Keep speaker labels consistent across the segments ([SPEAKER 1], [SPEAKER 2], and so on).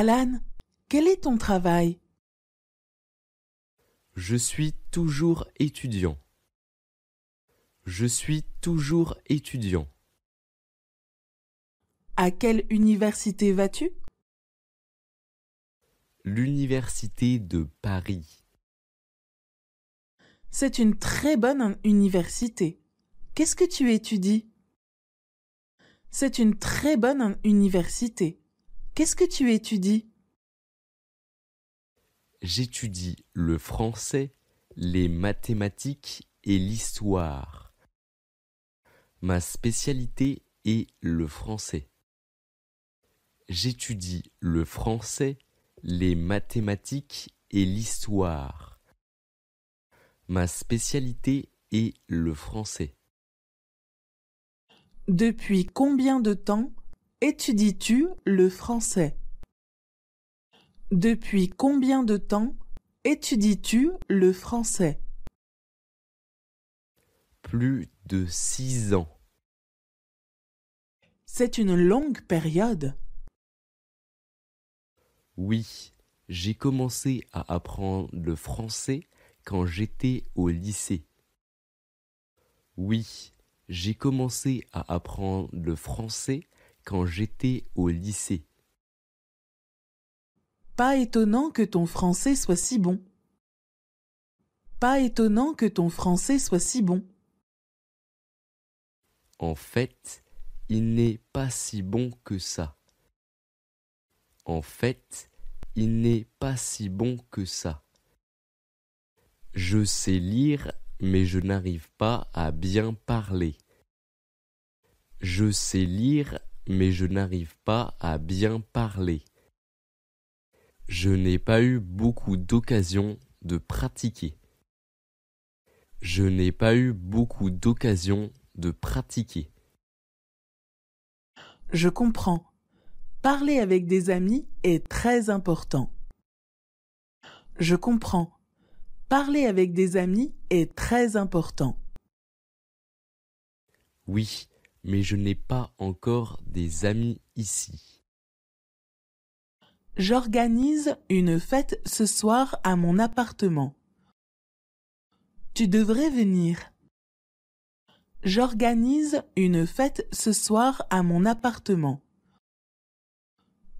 [SPEAKER 1] Alan, quel est ton travail Je suis toujours
[SPEAKER 2] étudiant. Je suis toujours étudiant.
[SPEAKER 1] À quelle université vas-tu
[SPEAKER 2] L'université de Paris.
[SPEAKER 1] C'est une très bonne université. Qu'est-ce que tu étudies C'est une très bonne université. Qu'est-ce que tu étudies
[SPEAKER 2] J'étudie le français, les mathématiques et l'histoire. Ma spécialité est le français. J'étudie le français, les mathématiques et l'histoire. Ma spécialité est le français.
[SPEAKER 1] Depuis combien de temps Étudies-tu le français Depuis combien de temps étudies-tu le français
[SPEAKER 2] Plus de six ans.
[SPEAKER 1] C'est une longue période.
[SPEAKER 2] Oui, j'ai commencé à apprendre le français quand j'étais au lycée. Oui, j'ai commencé à apprendre le français quand j'étais au lycée.
[SPEAKER 1] Pas étonnant que ton français soit si bon. Pas étonnant que ton français soit si bon.
[SPEAKER 2] En fait, il n'est pas si bon que ça. En fait, il n'est pas si bon que ça. Je sais lire, mais je n'arrive pas à bien parler. Je sais lire, mais je n'arrive pas à bien parler. Je n'ai pas eu beaucoup d'occasions de pratiquer. Je n'ai pas eu beaucoup d'occasions de pratiquer.
[SPEAKER 1] Je comprends. Parler avec des amis est très important. Je comprends. Parler avec des amis est très important.
[SPEAKER 2] Oui, mais je n'ai pas
[SPEAKER 1] encore des amis ici. J'organise une fête ce soir à mon appartement. Tu devrais venir. J'organise une fête ce soir à mon appartement.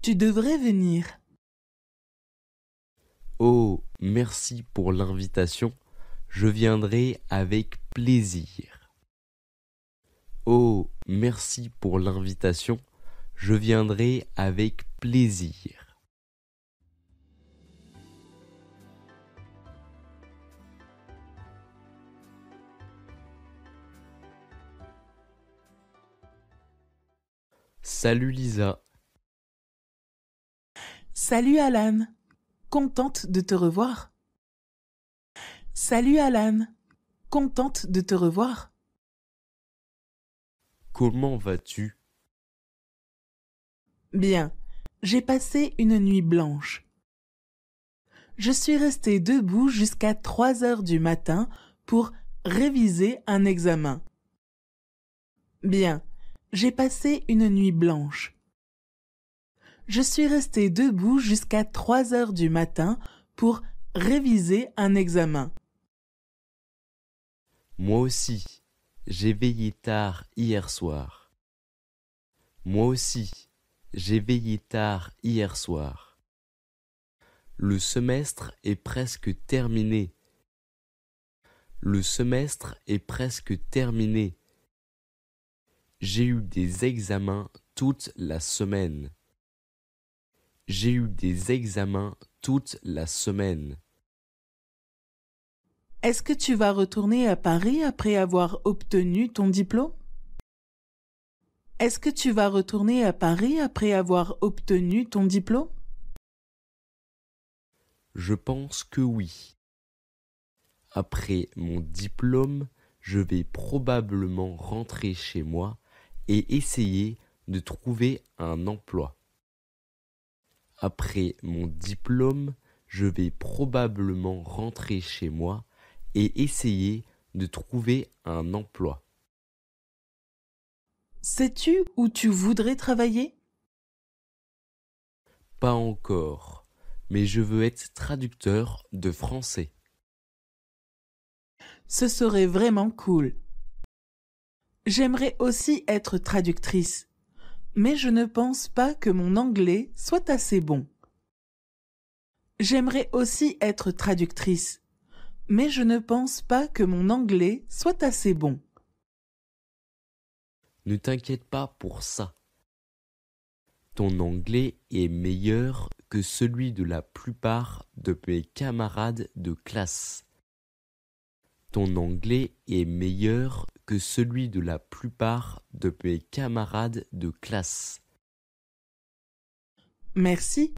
[SPEAKER 1] Tu devrais venir.
[SPEAKER 2] Oh, merci pour l'invitation. Je viendrai avec plaisir. Oh, merci pour l'invitation. Je viendrai avec plaisir. Salut Lisa.
[SPEAKER 1] Salut Alan. Contente de te revoir. Salut Alan. Contente de te revoir.
[SPEAKER 2] Comment vas-tu
[SPEAKER 1] Bien. J'ai passé une nuit blanche. Je suis resté debout jusqu'à trois heures du matin pour réviser un examen. Bien. J'ai passé une nuit blanche. Je suis resté debout jusqu'à trois heures du matin pour réviser un examen.
[SPEAKER 2] Moi aussi. J'ai veillé tard hier soir. Moi aussi, j'ai veillé tard hier soir. Le semestre est presque terminé. Le semestre est presque terminé. J'ai eu des examens toute la semaine. J'ai eu des examens toute la semaine.
[SPEAKER 1] Est-ce que tu vas retourner à Paris après avoir obtenu ton diplôme Est-ce que tu vas retourner à Paris après avoir obtenu ton diplôme
[SPEAKER 2] Je pense que oui. Après mon diplôme, je vais probablement rentrer chez moi et essayer de trouver un emploi. Après mon diplôme, je vais probablement rentrer chez moi et essayer de trouver un emploi.
[SPEAKER 1] Sais-tu où tu voudrais travailler
[SPEAKER 2] Pas encore, mais je veux être traducteur de français.
[SPEAKER 1] Ce serait vraiment cool. J'aimerais aussi être traductrice, mais je ne pense pas que mon anglais soit assez bon. J'aimerais aussi être traductrice, mais je ne pense pas que mon anglais soit assez bon.
[SPEAKER 2] Ne t'inquiète pas pour ça. Ton anglais est meilleur que celui de la plupart de mes camarades de classe. Ton anglais est meilleur que celui de la plupart de mes camarades de classe.
[SPEAKER 1] Merci.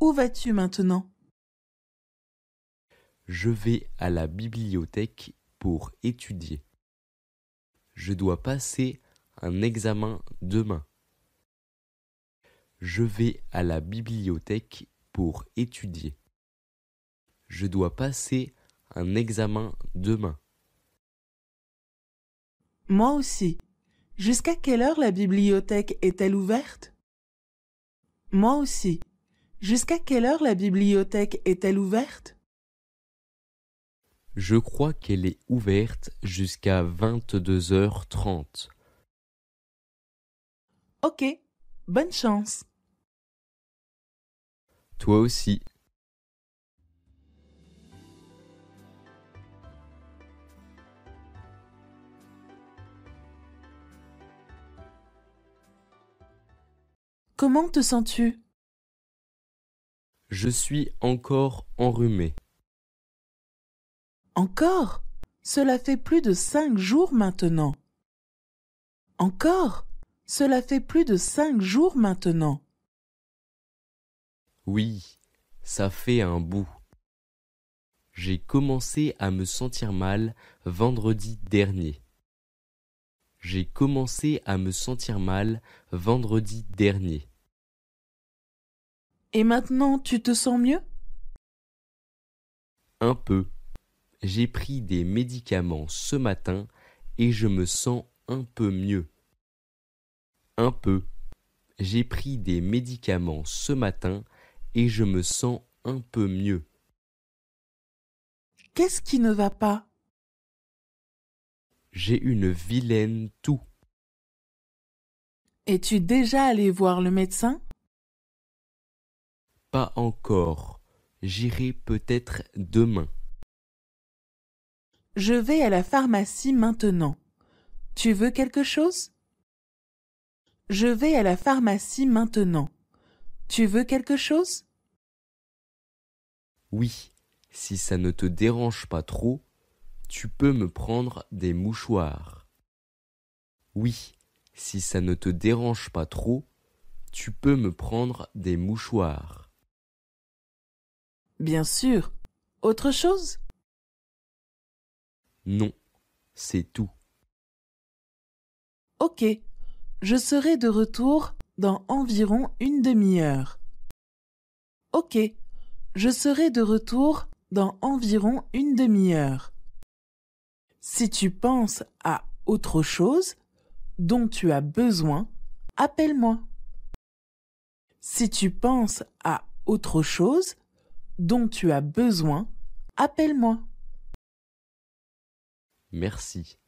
[SPEAKER 1] Où vas-tu maintenant
[SPEAKER 2] je vais à la bibliothèque pour étudier. Je dois passer un examen demain. Je vais à la bibliothèque pour étudier. Je dois passer un examen demain.
[SPEAKER 1] Moi aussi. Jusqu'à quelle heure la bibliothèque est-elle ouverte Moi aussi. Jusqu'à quelle heure la bibliothèque est-elle ouverte
[SPEAKER 2] je crois qu'elle est ouverte jusqu'à vingt h 30
[SPEAKER 1] Ok, bonne chance.
[SPEAKER 2] Toi aussi.
[SPEAKER 1] Comment te sens-tu
[SPEAKER 2] Je suis encore enrhumé.
[SPEAKER 1] Encore Cela fait plus de cinq jours maintenant. Encore Cela fait plus de cinq jours maintenant.
[SPEAKER 2] Oui, ça fait un bout. J'ai commencé à me sentir mal vendredi dernier. J'ai commencé à me sentir mal vendredi dernier.
[SPEAKER 1] Et maintenant tu te sens mieux
[SPEAKER 2] Un peu. J'ai pris des médicaments ce matin et je me sens un peu mieux. Un peu. J'ai pris des médicaments ce matin et je me sens un peu mieux.
[SPEAKER 1] Qu'est-ce qui ne va pas
[SPEAKER 2] J'ai une vilaine toux.
[SPEAKER 1] Es-tu déjà allé voir le médecin
[SPEAKER 2] Pas encore. J'irai peut-être demain.
[SPEAKER 1] Je vais à la pharmacie maintenant. Tu veux quelque chose Je vais à la pharmacie maintenant. Tu veux quelque chose
[SPEAKER 2] Oui, si ça ne te dérange pas trop, tu peux me prendre des mouchoirs. Oui, si ça ne te dérange pas trop, tu peux me prendre des mouchoirs.
[SPEAKER 1] Bien sûr. Autre chose
[SPEAKER 2] non, c'est tout.
[SPEAKER 1] Ok, je serai de retour dans environ une demi-heure. Ok, je serai de retour dans environ une demi-heure. Si tu penses à autre chose dont tu as besoin, appelle-moi. Si tu penses à autre chose dont tu as besoin, appelle-moi.
[SPEAKER 2] Merci.